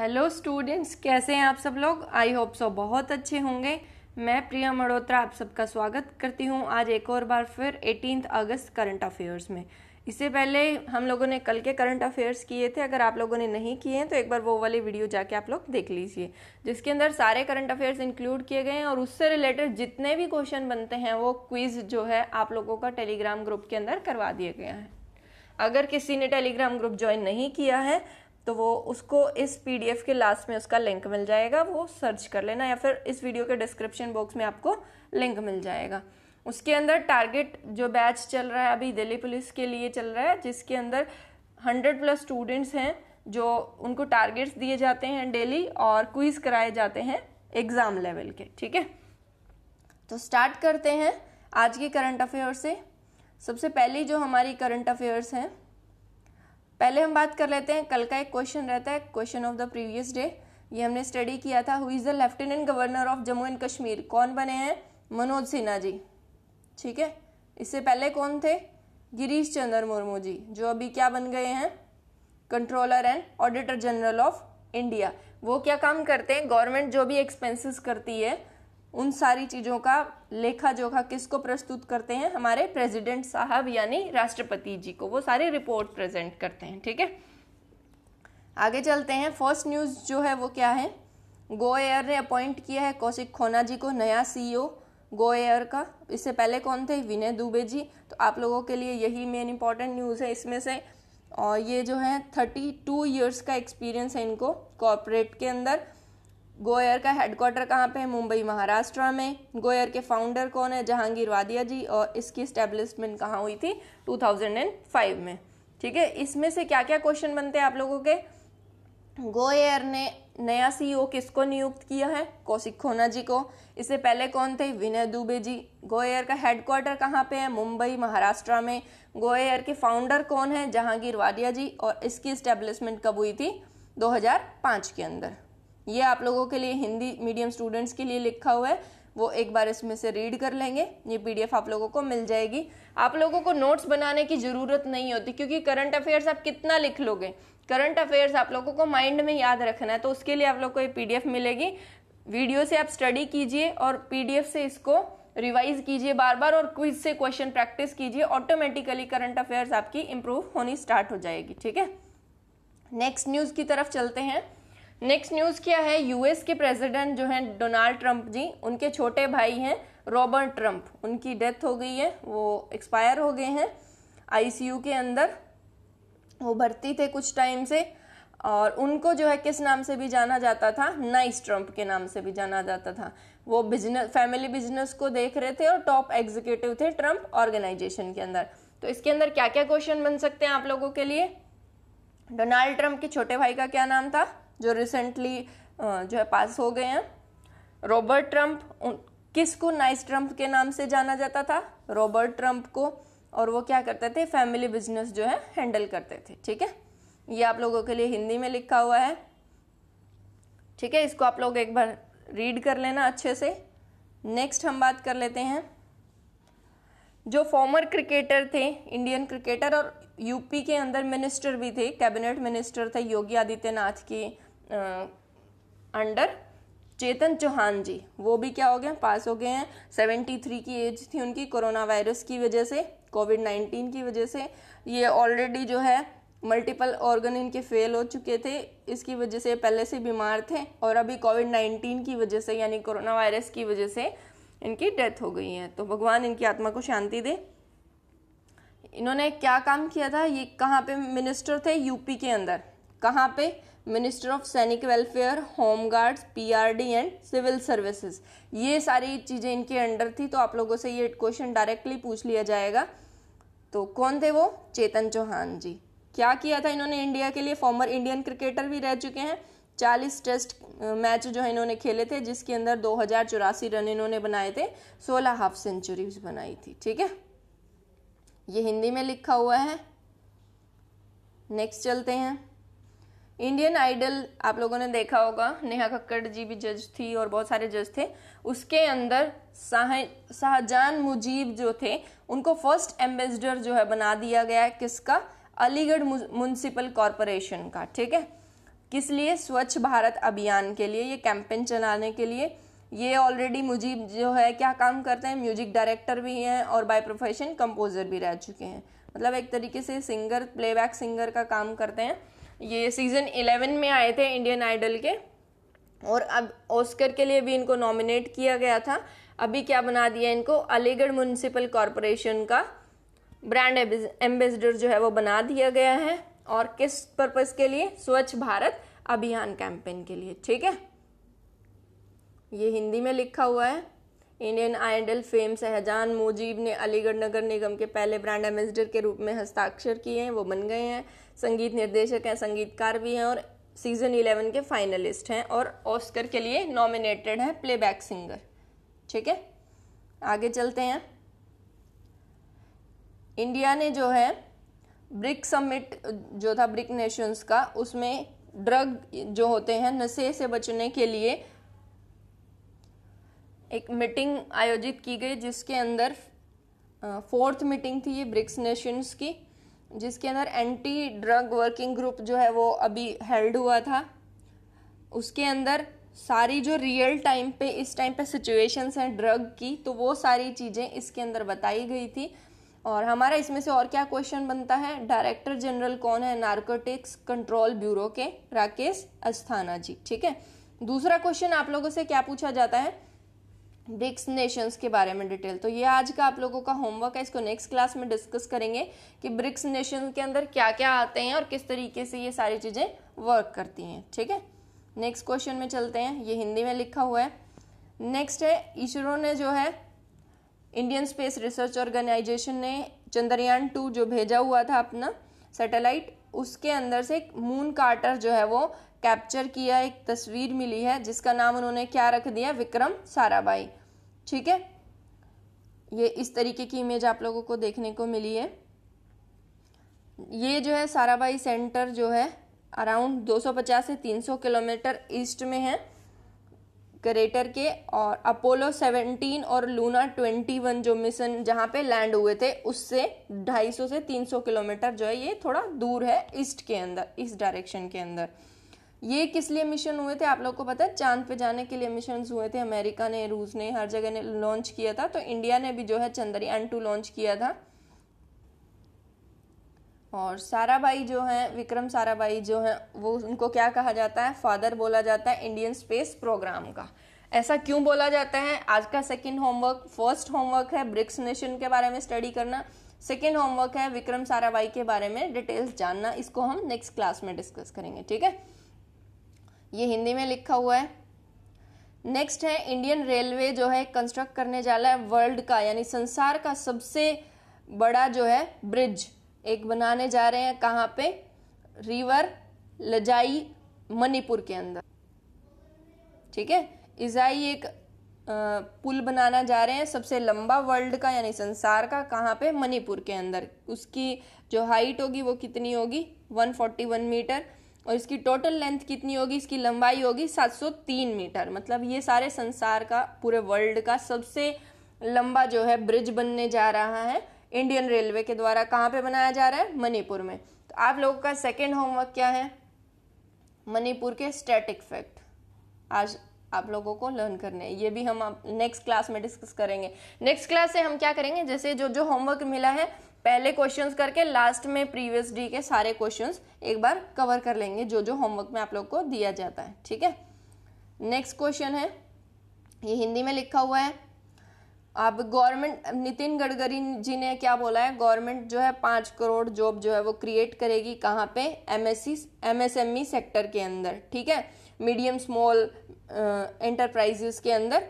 hello students कैसे हैं आप सब लोग आई होप सो बहुत अच्छे होंगे मैं प्रिया मड़ोत्रा आप सबका स्वागत करती हूं आज एक और बार फिर एटीनथ अगस्त करंट अफेयर्स में इससे पहले हम लोगों ने कल के करंट अफेयर्स किए थे अगर आप लोगों ने नहीं किए हैं तो एक बार वो वाली वीडियो जाके आप लोग देख लीजिए जिसके अंदर सारे करंट अफेयर्स इंक्लूड किए गए हैं और उससे रिलेटेड जितने भी क्वेश्चन बनते हैं वो क्विज जो है आप लोगों का टेलीग्राम ग्रुप के अंदर करवा दिया गया है अगर किसी ने टेलीग्राम ग्रुप ज्वाइन नहीं किया है तो वो उसको इस पीडीएफ के लास्ट में उसका लिंक मिल जाएगा वो सर्च कर लेना या फिर इस वीडियो के डिस्क्रिप्शन बॉक्स में आपको लिंक मिल जाएगा उसके अंदर टारगेट जो बैच चल रहा है अभी दिल्ली पुलिस के लिए चल रहा है जिसके अंदर हंड्रेड प्लस स्टूडेंट्स हैं जो उनको टारगेट्स दिए जाते हैं डेली और क्विज कराए जाते हैं एग्ज़ाम लेवल के ठीक है तो स्टार्ट करते हैं आज के करंट अफेयर से सबसे पहली जो हमारी करंट अफेयर्स हैं पहले हम बात कर लेते हैं कल का एक क्वेश्चन रहता है question of the previous day ये हमने स्टडी किया था who is the lieutenant governor of Jammu and Kashmir कौन बने हैं मनोज सिन्हा जी ठीक है इससे पहले कौन थे गिरीश चंद्र मुर्मू जी जो अभी क्या बन गए हैं controller and auditor general of India वो क्या काम करते हैं गवर्नमेंट जो भी एक्सपेंसेस करती है उन सारी चीज़ों का लेखा जोखा किसको प्रस्तुत करते हैं हमारे प्रेसिडेंट साहब यानी राष्ट्रपति जी को वो सारी रिपोर्ट प्रेजेंट करते हैं ठीक है आगे चलते हैं फर्स्ट न्यूज़ जो है वो क्या है गो एयर ने अपॉइंट किया है कौशिक खोना जी को नया सीईओ गो एयर का इससे पहले कौन थे विनय दुबे जी तो आप लोगों के लिए यही मेन इंपॉर्टेंट न्यूज़ है इसमें से और ये जो है थर्टी टू ईयर्स का एक्सपीरियंस है इनको कॉरपोरेट के अंदर गोयर का हेडक्वार्टर कहाँ पे है मुंबई महाराष्ट्र में गोयर के फाउंडर कौन है जहांगीर वादिया जी और इसकी स्टेब्लिशमेंट कहाँ हुई थी 2005 में ठीक है इसमें से क्या क्या क्वेश्चन बनते हैं आप लोगों के गोयर ने नया सीईओ e किसको नियुक्त किया है कौशिक खोना जी को इससे पहले कौन थे विनय दुबे जी गोयर का हेडक्वार्टर कहाँ पे है मुंबई महाराष्ट्र में गोयर के फाउंडर कौन है जहांगीर वादिया जी और इसकी स्टेब्लिशमेंट कब हुई थी 2005 के अंदर ये आप लोगों के लिए हिंदी मीडियम स्टूडेंट्स के लिए लिखा हुआ है वो एक बार इसमें से रीड कर लेंगे ये पीडीएफ आप लोगों को मिल जाएगी आप लोगों को नोट्स बनाने की ज़रूरत नहीं होती क्योंकि करंट अफेयर्स आप कितना लिख लोगे करंट अफेयर्स आप लोगों को माइंड में याद रखना है तो उसके लिए आप लोग को ये पी मिलेगी वीडियो से आप स्टडी कीजिए और पी से इसको रिवाइज कीजिए बार बार और क्विज से क्वेश्चन प्रैक्टिस कीजिए ऑटोमेटिकली करंट अफेयर्स आपकी इंप्रूव होनी स्टार्ट हो जाएगी ठीक है नेक्स्ट न्यूज़ की तरफ चलते हैं नेक्स्ट न्यूज़ क्या है यूएस के प्रेसिडेंट जो हैं डोनाल्ड ट्रंप जी उनके छोटे भाई हैं रॉबर्ट ट्रंप उनकी डेथ हो गई है वो एक्सपायर हो गए हैं आईसीयू के अंदर वो भर्ती थे कुछ टाइम से और उनको जो है किस नाम से भी जाना जाता था नाइस ट्रंप के नाम से भी जाना जाता था वो बिजनेस फैमिली बिजनेस को देख रहे थे और टॉप एग्जीक्यूटिव थे ट्रंप ऑर्गेनाइजेशन के अंदर तो इसके अंदर क्या क्या क्वेश्चन बन सकते हैं आप लोगों के लिए डोनाल्ड ट्रंप के छोटे भाई का क्या नाम था जो रिसेंटली जो है पास हो गए हैं रॉबर्ट किस किसको नाइस ट्रम्प के नाम से जाना जाता था रॉबर्ट ट्रम्प को और वो क्या करते थे फैमिली बिजनेस जो है हैंडल करते थे ठीक है ये आप लोगों के लिए हिंदी में लिखा हुआ है ठीक है इसको आप लोग एक बार रीड कर लेना अच्छे से नेक्स्ट हम बात कर लेते हैं जो फॉर्मर क्रिकेटर थे इंडियन क्रिकेटर और यूपी के अंदर मिनिस्टर भी थे कैबिनेट मिनिस्टर थे योगी आदित्यनाथ की अंडर चेतन चौहान जी वो भी क्या हो गए पास हो गए हैं सेवेंटी थ्री की एज थी उनकी कोरोना वायरस की वजह से कोविड नाइन्टीन की वजह से ये ऑलरेडी जो है मल्टीपल ऑर्गन इनके फेल हो चुके थे इसकी वजह से पहले से बीमार थे और अभी कोविड नाइन्टीन की वजह से यानी कोरोना वायरस की वजह से इनकी डेथ हो गई है तो भगवान इनकी आत्मा को शांति दे इन्होंने क्या काम किया था ये कहाँ पे मिनिस्टर थे यूपी के अंदर कहाँ पे minister of Sainik welfare home guards PRD and civil services ये सारी चीज़ें इनके अंडर थी तो आप लोगों से ये क्वेश्चन डायरेक्टली पूछ लिया जाएगा तो कौन थे वो चेतन चौहान जी क्या किया था इन्होंने इंडिया के लिए फॉर्मर इंडियन क्रिकेटर भी रह चुके हैं चालीस टेस्ट मैच जो है इन्होंने खेले थे जिसके अंदर दो रन इन्होंने बनाए थे सोलह हाफ सेंचुरी बनाई थी ठीक है ये हिंदी में लिखा हुआ है नेक्स्ट चलते हैं इंडियन आइडल आप लोगों ने देखा होगा नेहा कक्कड़ जी भी जज थी और बहुत सारे जज थे उसके अंदर शाह शाहजान मुजीब जो थे उनको फर्स्ट एम्बेसडर जो है बना दिया गया है किसका अलीगढ़ म्यूनसिपल कॉरपोरेशन का ठीक है किस लिए स्वच्छ भारत अभियान के लिए ये कैंपेन चलाने के लिए ये ऑलरेडी मुजीब जो है क्या काम करते हैं म्यूजिक डायरेक्टर भी हैं और बाय प्रोफेशन कंपोजर भी रह चुके हैं मतलब एक तरीके से सिंगर प्लेबैक सिंगर का काम करते हैं ये सीज़न इलेवन में आए थे इंडियन आइडल के और अब ऑस्कर के लिए भी इनको नॉमिनेट किया गया था अभी क्या बना दिया इनको अलीगढ़ म्यूनसिपल कॉरपोरेशन का ब्रांड एम्बेसडर जो है वो बना दिया गया है और किस पर्पज़ के लिए स्वच्छ भारत अभियान कैंपेन के लिए ठीक है ये हिंदी में लिखा हुआ है Indian Idol fame Shahzan Mujib ने अलीगढ़ नगर निगम के पहले ब्रांड एम्बेसडर के रूप में हस्ताक्षर किए हैं वो बन गए हैं संगीत निर्देशक हैं संगीतकार भी हैं और सीजन इलेवन के फाइनलिस्ट हैं और ऑस्कर के लिए नॉमिनेटेड हैं प्लेबैक सिंगर ठीक है आगे चलते हैं इंडिया ने जो है ब्रिक समिट जो था ब्रिक नेशंस का उसमें ड्रग जो होते हैं नशे से बचने के लिए एक मीटिंग आयोजित की गई जिसके अंदर फोर्थ मीटिंग थी ये ब्रिक्स नेशंस की जिसके अंदर एंटी ड्रग वर्किंग ग्रुप जो है वो अभी हेल्ड हुआ था उसके अंदर सारी जो रियल टाइम पे इस टाइम पे सिचुएशंस हैं ड्रग की तो वो सारी चीज़ें इसके अंदर बताई गई थी और हमारा इसमें से और क्या क्वेश्चन बनता है डायरेक्टर जनरल कौन है नार्कोटिक्स कंट्रोल ब्यूरो के राकेश अस्थाना जी ठीक है दूसरा क्वेश्चन आप लोगों से क्या पूछा जाता है ब्रिक्स नेशंस के बारे में डिटेल तो ये आज का आप लोगों का होमवर्क है इसको नेक्स्ट क्लास में डिस्कस करेंगे कि ब्रिक्स नेशन के अंदर क्या क्या आते हैं और किस तरीके से ये सारी चीज़ें वर्क करती हैं ठीक है नेक्स्ट क्वेश्चन में चलते हैं ये हिंदी में लिखा हुआ है नेक्स्ट है इसरो ने जो है इंडियन स्पेस रिसर्च ऑर्गेनाइजेशन ने चंद्रयान टू जो भेजा हुआ था अपना सेटेलाइट उसके अंदर से एक मून कार्टर जो है वो कैप्चर किया एक तस्वीर मिली है जिसका नाम उन्होंने क्या रख दिया विक्रम साराभाई ठीक है ये इस तरीके की इमेज आप लोगों को देखने को मिली है ये जो है साराबाई सेंटर जो है अराउंड 250 से 300 किलोमीटर ईस्ट में है करेटर के और अपोलो 17 और लूना 21 जो मिशन जहाँ पे लैंड हुए थे उससे 250 से 300 किलोमीटर जो है ये थोड़ा दूर है ईस्ट के अंदर इस डायरेक्शन के अंदर ये किस लिए मिशन हुए थे आप लोग को पता है चांद पे जाने के लिए मिशन हुए थे अमेरिका ने रूस ने हर जगह ने लॉन्च किया था तो इंडिया ने भी जो है चंद्रयान टू लॉन्च किया था और साराभाई जो है विक्रम साराभाई जो है वो उनको क्या कहा जाता है फादर बोला जाता है इंडियन स्पेस प्रोग्राम का ऐसा क्यों बोला जाता है आज का सेकेंड होमवर्क फर्स्ट होमवर्क है ब्रिक्स नेशन के बारे में स्टडी करना सेकेंड होमवर्क है विक्रम साराभाई के बारे में डिटेल्स जानना इसको हम नेक्स्ट क्लास में डिस्कस करेंगे ठीक है ये हिंदी में लिखा हुआ है नेक्स्ट है इंडियन रेलवे जो है कंस्ट्रक्ट करने जा रहा है वर्ल्ड का यानी संसार का सबसे बड़ा जो है ब्रिज एक बनाने जा रहे हैं कहाँ पे रिवर लजाई मणिपुर के अंदर ठीक है इजाई एक पुल बनाना जा रहे हैं सबसे लंबा वर्ल्ड का यानी संसार का कहाँ पे मणिपुर के अंदर उसकी जो हाइट होगी वो कितनी होगी 141 मीटर और इसकी टोटल लेंथ कितनी होगी इसकी लंबाई होगी 703 मीटर मतलब ये सारे संसार का पूरे वर्ल्ड का सबसे लंबा जो है ब्रिज बनने जा रहा है इंडियन रेलवे के द्वारा कहाँ पे बनाया जा रहा है मणिपुर में तो आप लोगों का सेकेंड होमवर्क क्या है मणिपुर के स्टैटिक फैक्ट आज आप लोगों को लर्न करने ये भी हम नेक्स्ट क्लास में डिस्कस करेंगे नेक्स्ट क्लास से हम क्या करेंगे जैसे जो जो होमवर्क मिला है पहले क्वेश्चंस करके लास्ट में प्रीवियस डी के सारे क्वेश्चंस एक बार कवर कर लेंगे जो जो होमवर्क में आप लोग को दिया जाता है ठीक है नेक्स्ट क्वेश्चन है ये हिंदी में लिखा हुआ है अब गवर्नमेंट नितिन गडकरी जी ने क्या बोला है गवर्नमेंट जो है पाँच करोड़ जॉब जो है वो क्रिएट करेगी कहाँ पे एमएससी एमएसएमई सेक्टर के अंदर ठीक है मीडियम स्मॉल एंटरप्राइजेस के अंदर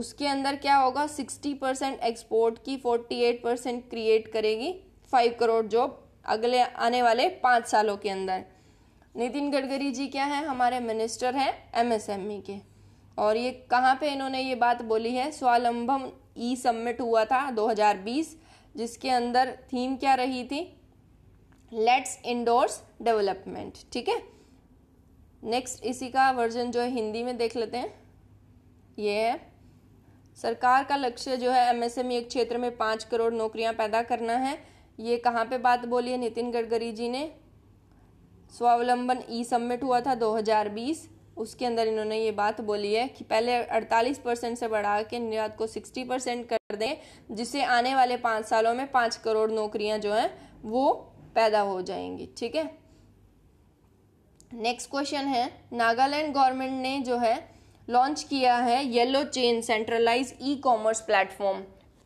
उसके अंदर क्या होगा सिक्सटी परसेंट एक्सपोर्ट की फोर्टी एट परसेंट क्रिएट करेगी फाइव करोड़ जॉब अगले आने वाले पाँच सालों के अंदर नितिन गडकरी जी क्या हैं हमारे मिनिस्टर हैं एमएसएमई e के और ये कहाँ पे इन्होंने ये बात बोली है स्वालंबम ई सबमिट हुआ था 2020 जिसके अंदर थीम क्या रही थी लेट्स इंडोर्स डेवलपमेंट ठीक है नेक्स्ट इसी का वर्जन जो है हिंदी में देख लेते हैं ये है सरकार का लक्ष्य जो है e एमएसएमई क्षेत्र में पाँच करोड़ नौकरियां पैदा करना है ये कहाँ पे बात बोली है नितिन गडकरी जी ने स्वावलंबन ई सबमिट हुआ था 2020 उसके अंदर इन्होंने ये बात बोली है कि पहले 48 परसेंट से बढ़ा के निर्यात को 60 परसेंट कर दें जिससे आने वाले पाँच सालों में पाँच करोड़ नौकरियां जो हैं वो पैदा हो जाएंगी ठीक है नेक्स्ट क्वेश्चन है नागालैंड गवर्नमेंट ने जो है लॉन्च किया है yellow chain centralise e commerce platform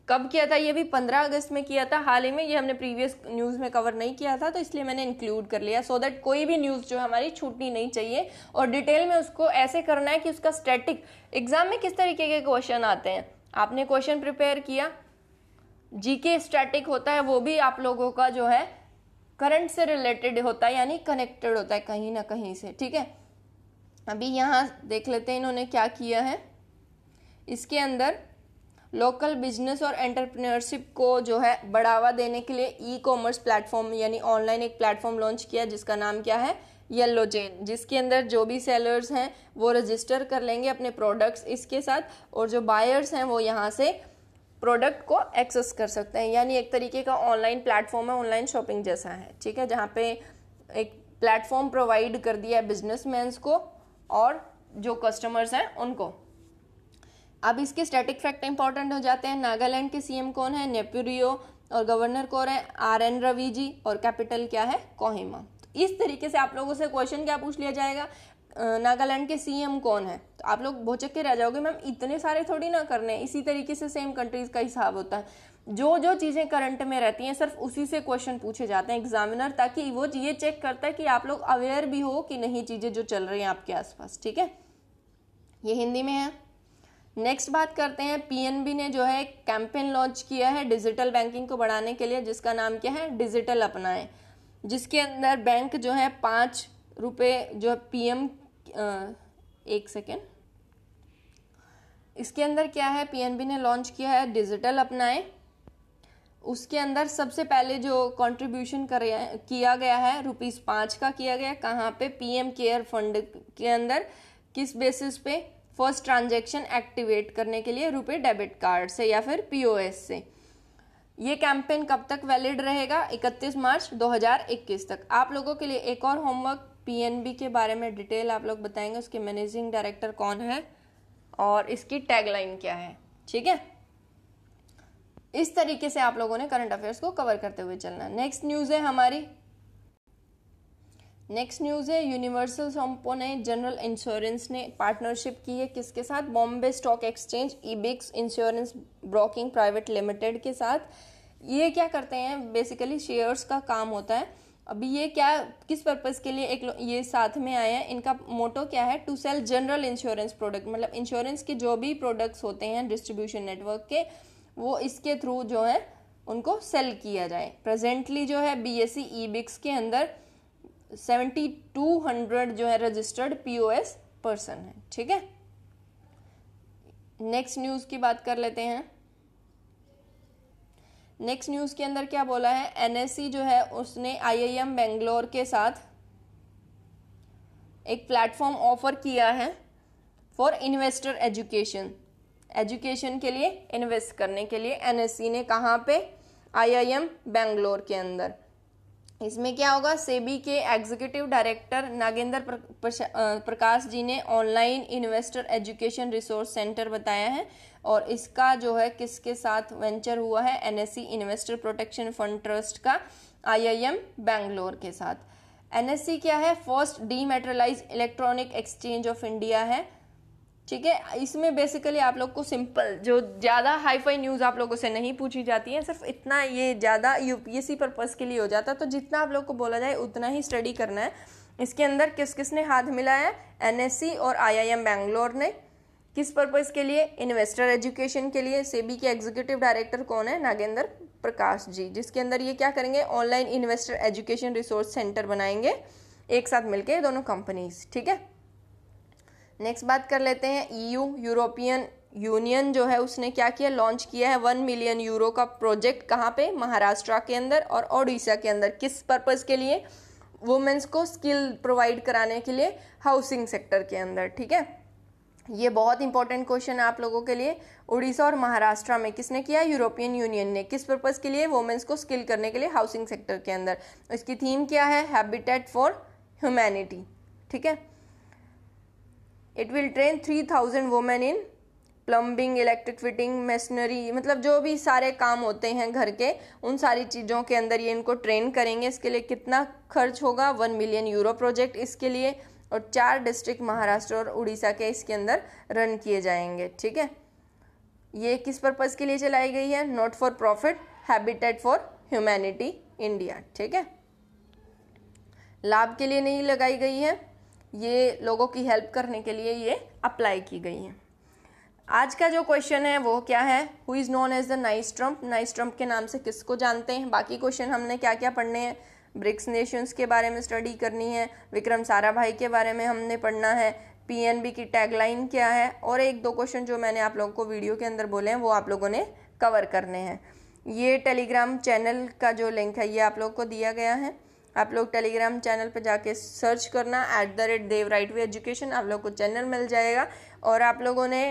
कब किया था ये भी 15 अगस्त में किया था हाल ही में ये हमने प्रीवियस न्यूज़ में कवर नहीं किया था तो इसलिए मैंने इंक्लूड कर लिया सो so दैट कोई भी न्यूज़ जो हमारी छूटनी नहीं चाहिए और डिटेल में उसको ऐसे करना है कि उसका स्टैटिक एग्ज़ाम में किस तरीके के क्वेश्चन आते हैं आपने क्वेश्चन प्रिपेयर किया जीके स्टैटिक होता है वो भी आप लोगों का जो है करंट से रिलेटेड होता है यानी कनेक्टेड होता है कहीं ना कहीं से ठीक है अभी यहाँ देख लेते हैं इन्होंने क्या किया है इसके अंदर लोकल बिजनेस और एंटरप्रेन्योरशिप को जो है बढ़ावा देने के लिए ई कॉमर्स प्लेटफॉर्म यानी ऑनलाइन एक प्लेटफॉर्म लॉन्च किया जिसका नाम क्या है येलो चेन जिसके अंदर जो भी सेलर्स हैं वो रजिस्टर कर लेंगे अपने प्रोडक्ट्स इसके साथ और जो बायर्स हैं वो यहाँ से प्रोडक्ट को एक्सेस कर सकते हैं यानी एक तरीके का ऑनलाइन प्लेटफॉर्म है ऑनलाइन शॉपिंग जैसा है ठीक है जहाँ पे एक प्लेटफॉर्म प्रोवाइड कर दिया है बिजनेस को और जो कस्टमर्स हैं उनको अब इसके स्टैटिक फैक्ट इंपॉर्टेंट हो जाते हैं नागालैंड के सीएम कौन है नेप्यूरियो और गवर्नर कौन है आर एन रवि जी और कैपिटल क्या है कोहिमा तो इस तरीके से आप लोगों से क्वेश्चन क्या पूछ लिया जाएगा नागालैंड के सीएम कौन है तो आप लोग भोचक के रह जाओगे मैम इतने सारे थोड़ी ना करने इसी तरीके से सेम कंट्रीज का हिसाब होता है जो जो चीज़ें करंट में रहती हैं सिर्फ उसी से क्वेश्चन पूछे जाते हैं एग्जामिनर ताकि वो ये चेक करता है कि आप लोग अवेयर भी हो कि नहीं चीज़ें जो चल रही हैं आपके आसपास ठीक है ये हिंदी में है नेक्स्ट बात करते हैं पीएनबी ने जो है कैंपेन लॉन्च किया है डिजिटल बैंकिंग को बढ़ाने के लिए जिसका नाम क्या है डिजिटल अपनाएं जिसके अंदर बैंक जो है पाँच रुपये जो है पीएम एक सेकेंड इसके अंदर क्या है पीएनबी ने लॉन्च किया है डिजिटल अपनाएं उसके अंदर सबसे पहले जो कंट्रीब्यूशन कर किया गया है रुपीज़ पाँच का किया गया कहाँ पे पीएम केयर फंड के अंदर किस बेसिस पे फर्स्ट ट्रांजैक्शन एक्टिवेट करने के लिए रुपए डेबिट कार्ड से या फिर पीओएस से ये कैंपेन कब तक वैलिड रहेगा 31 मार्च 2021 तक आप लोगों के लिए एक और होमवर्क पीएनबी के बारे में डिटेल आप लोग बताएंगे उसके मैनेजिंग डायरेक्टर कौन है और इसकी टैगलाइन क्या है ठीक है इस तरीके से आप लोगों ने करंट अफेयर्स को कवर करते हुए चलना नेक्स्ट न्यूज़ है हमारी नेक्स्ट न्यूज़ है यूनिवर्सल सोम्पो ने जनरल इंश्योरेंस ने पार्टनरशिप की है किसके साथ Bombay stock exchange Ebix insurance broking private limited के साथ ये क्या करते हैं बेसिकली शेयर्स का काम होता है अभी ये क्या किस पर्पज़ के लिए एक ये साथ में आए हैं इनका मोटो क्या है to sell general insurance product मतलब इंश्योरेंस के जो भी प्रोडक्ट्स होते हैं डिस्ट्रीब्यूशन नेटवर्क के वो इसके थ्रू जो है उनको सेल किया जाए प्रेजेंटली जो है बी एस सी ई बिक्स के अंदर सेवेंटी टू हंड्रेड जो है registered P O S person है ठीक है नेक्स्ट न्यूज़ की बात कर लेते हैं नेक्स्ट न्यूज़ के अंदर क्या बोला है एनएससी e जो है उसने आई आई एम बेंगलोर के साथ एक प्लेटफॉर्म ऑफर किया है फॉर इन्वेस्टर एजुकेशन एजुकेशन के लिए इन्वेस्ट करने के लिए एन e ने कहाँ पे आईआईएम बेंगलोर के अंदर इसमें क्या होगा सेबी के एग्जीक्यूटिव डायरेक्टर नागेंद्र प्रकाश जी ने online investor education resource centre बताया है और इसका जो है किसके साथ वेंचर हुआ है NSC investor protection fund trust का आईआईएम बेंगलोर के साथ एनएससी e क्या है first dematerialise electronic exchange of India है ठीक है इसमें बेसिकली आप लोग को सिंपल जो ज़्यादा हाईफाई न्यूज़ आप लोगों से नहीं पूछी जाती है सिर्फ इतना ये ज़्यादा U P S C purpose के लिए हो जाता है तो जितना आप लोग को बोला जाए उतना ही स्टडी करना है इसके अंदर किस किस ने हाथ मिलाया है एन एस सी और आई आई एम बैंगलोर ने किस पर्पज़ के लिए इन्वेस्टर एजुकेशन के लिए सेबी के एग्जीक्यूटिव डायरेक्टर कौन है नागेंद्र प्रकाश जी जिसके अंदर ये क्या करेंगे online investor education resource centre बनाएंगे एक साथ मिलके दोनों कंपनीज ठीक है नेक्स्ट बात कर लेते हैं ईयू यूरोपियन यूनियन जो है उसने क्या किया लॉन्च किया है वन मिलियन यूरो का प्रोजेक्ट कहाँ पे महाराष्ट्र के अंदर और ओडिशा के अंदर किस पर्पज़ के लिए वुमेंस को स्किल प्रोवाइड कराने के लिए हाउसिंग सेक्टर के अंदर ठीक है ये बहुत इंपॉर्टेंट क्वेश्चन है आप लोगों के लिए उड़ीसा और महाराष्ट्र में किसने किया यूरोपियन यूनियन ने किस पर्पज़ के लिए वुमेंस को स्किल करने के लिए हाउसिंग सेक्टर के अंदर इसकी थीम क्या है हैबिटेट फॉर ह्यूमैनिटी ठीक है it will train three thousand women in plumbing electric fitting machinery मतलब जो भी सारे काम होते हैं घर के उन सारी चीज़ों के अंदर ये इनको ट्रेन करेंगे इसके लिए कितना खर्च होगा वन मिलियन यूरो प्रोजेक्ट इसके लिए और चार डिस्ट्रिक्ट महाराष्ट्र और उड़ीसा के इसके अंदर रन किए जाएंगे ठीक है ये किस पर्पज़ के लिए चलाई गई है not for profit habitat for humanity India ठीक है लाभ के लिए नहीं लगाई गई है ये लोगों की हेल्प करने के लिए ये अप्लाई की गई हैं आज का जो क्वेश्चन है वो क्या है who is known as the nice Trump nice Trump के नाम से किसको जानते हैं बाकी क्वेश्चन हमने क्या क्या पढ़ने हैं ब्रिक्स नेशंस के बारे में स्टडी करनी है विक्रम सारा भाई के बारे में हमने पढ़ना है पीएनबी की टैगलाइन क्या है और एक दो क्वेश्चन जो मैंने आप लोगों को वीडियो के अंदर बोले हैं वो आप लोगों ने कवर करने हैं ये टेलीग्राम चैनल का जो लिंक है ये आप लोग को दिया गया है आप लोग टेलीग्राम चैनल पर जाके सर्च करना at the rate Dev right way education आप लोग को चैनल मिल जाएगा और आप लोगों ने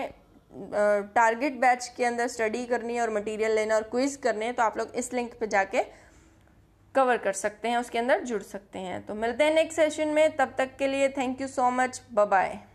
टारगेट बैच के अंदर स्टडी करनी है और मटेरियल लेना और क्विज करने हैं तो आप लोग इस लिंक पर जाके कवर कर सकते हैं उसके अंदर जुड़ सकते हैं तो मिलते हैं नेक्स्ट सेशन में तब तक के लिए thank you so much bye